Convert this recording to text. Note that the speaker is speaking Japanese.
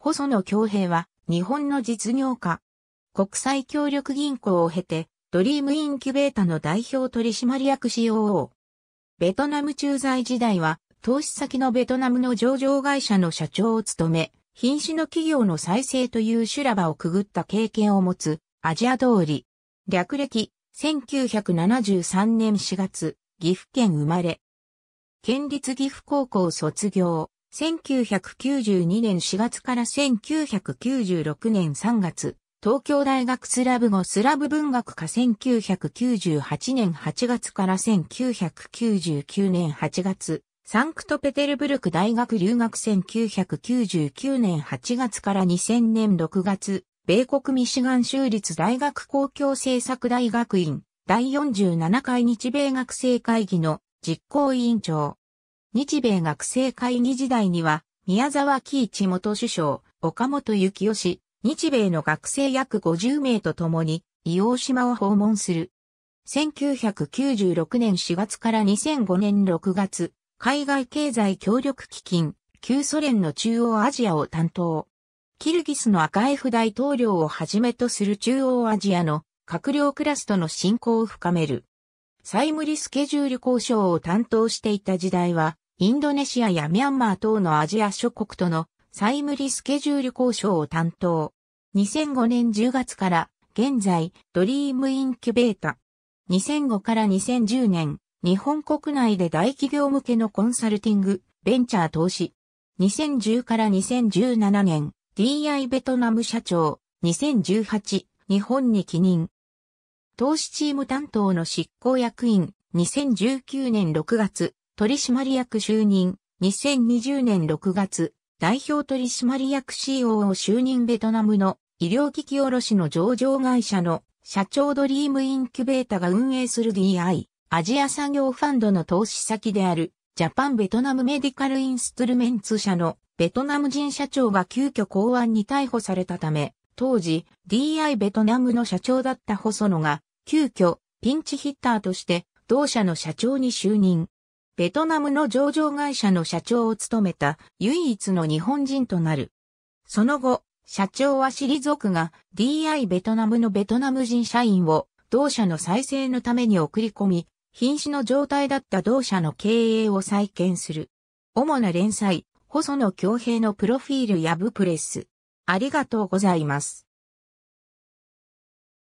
細野京平は日本の実業家。国際協力銀行を経て、ドリームインキュベータの代表取締役 COO。ベトナム駐在時代は、投資先のベトナムの上場会社の社長を務め、品種の企業の再生という修羅場をくぐった経験を持つ、アジア通り。略歴、1973年4月、岐阜県生まれ。県立岐阜高校卒業。1992年4月から1996年3月、東京大学スラブ語スラブ文学科1998年8月から1999年8月、サンクトペテルブルク大学留学1999年8月から2000年6月、米国ミシガン州立大学公共政策大学院第47回日米学生会議の実行委員長。日米学生会議時代には、宮沢喜一元首相、岡本幸雄氏、日米の学生約50名と共に、伊黄島を訪問する。1996年4月から2005年6月、海外経済協力基金、旧ソ連の中央アジアを担当。キルギスの赤 F 大統領をはじめとする中央アジアの閣僚クラスとの進行を深める。債務リスケジュール交渉を担当していた時代は、インドネシアやミャンマー等のアジア諸国との債務リスケジュール交渉を担当。2005年10月から現在ドリームインキュベータ。2005から2010年日本国内で大企業向けのコンサルティング、ベンチャー投資。2010から2017年 DI ベトナム社長。2018日本に起任。投資チーム担当の執行役員。2019年6月取締役就任、2020年6月、代表取締役 COO 就任ベトナムの医療機器卸の上場会社の社長ドリームインキュベータが運営する DI、アジア産業ファンドの投資先であるジャパンベトナムメディカルインストゥルメンツ社のベトナム人社長が急遽公安に逮捕されたため、当時 DI ベトナムの社長だった細野が急遽ピンチヒッターとして同社の社長に就任。ベトナムの上場会社の社長を務めた唯一の日本人となる。その後、社長は退くが DI ベトナムのベトナム人社員を同社の再生のために送り込み、瀕死の状態だった同社の経営を再建する。主な連載、細野京平のプロフィールやブプレス。ありがとうございます。